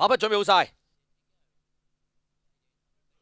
马匹准备好晒，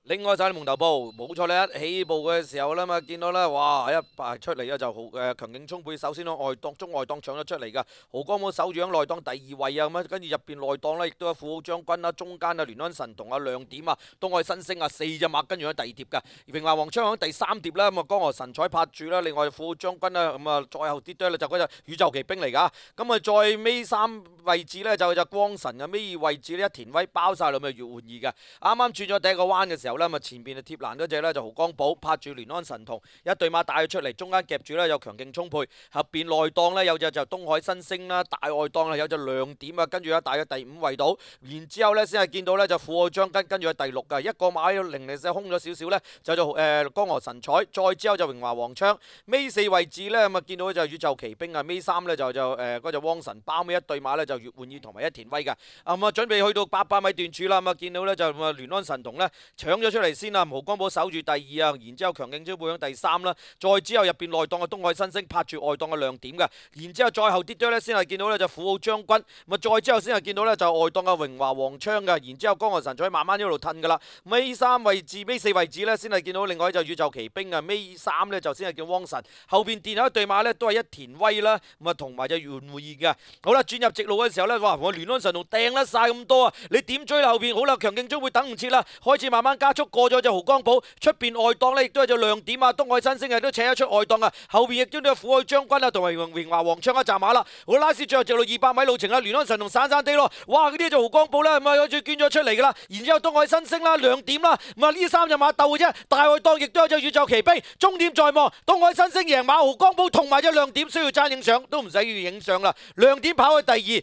另外就系蒙头布，冇错啦！一起步嘅时候啦嘛，见到咧，哇，一排出嚟咧就好诶，强劲充沛，首先咧外档中外档抢咗出嚟噶，豪哥冇守住掌内档第二位啊咁啊，跟住入边内档咧亦都有富豪将军啦，中间啊联安神同啊亮点啊，东外新星啊四只马跟住喺第二叠嘅，平华王昌喺第三叠啦，咁啊江河神彩拍住啦，另外富豪将军啦，咁啊再后啲堆咧就嗰只宇宙奇兵嚟噶，咁啊再尾三。位置咧就就光神嘅尾位置咧一田威包晒落咪越换二嘅，啱啱轉咗第一個彎嘅時候咧，咪前边就贴欄嗰只咧就豪光寶拍住联安神童一對馬帶佢出嚟，中間夾住咧又強勁充沛，后边內檔咧有隻就東海新星啦，大外檔啊有隻亮點啊，跟住呢大约第五位到，然之後咧先係見到咧就富爱将军跟住系第六嘅一個馬零零四空咗少少咧就做誒江河神彩，再之後就榮華黃槍，尾四位置咧咁啊見到就隻宇宙奇兵啊，尾三咧就就诶嗰只汪神包尾一對馬咧就。月換月同埋一田威噶。咁啊準備去到八百米段處啦，咁啊見到咧就聯安神童咧搶咗出嚟先啦，毛光寶守住第二啊，然之後強勁之輩響第三啦，再之後入邊內檔嘅東海新星拍住外檔嘅亮點嘅，然之後再後跌多咧先係見到咧就富傲將軍，咁啊再之後先係見到咧就外檔嘅榮華黃槍嘅，然之後江岸神在慢慢一路褪噶啦，尾三位置尾四位置咧先係見到另外就宇宙奇兵啊，尾三咧就先係叫汪神，後邊電一對馬咧都係一田威啦，咁啊同埋就月換月嘅，好啦轉入直路嘅時候咧，話我聯安神同掟得晒咁多啊！你點追後边？好啦？強勁將會等唔切啦，開始慢慢加速過咗只豪江寶出邊外檔咧，亦都係只亮點啊！東海新星亦都扯得出外檔啊！後边亦都有富海將軍啊，同埋榮榮華皇槍一扎馬啦！我拉最后著到二百米路程啦，聯安神同散散地咯，哇！嗰啲就豪江寶咧，咪好始捐咗出嚟噶啦！然之後東海新星啦、亮點啦，咁啊呢三隻馬鬥嘅啫，大外檔亦都有只宇宙奇兵，終點在望東海新星贏馬豪江寶，同埋只亮點需要爭影相都唔使要影相啦，亮點跑去第二。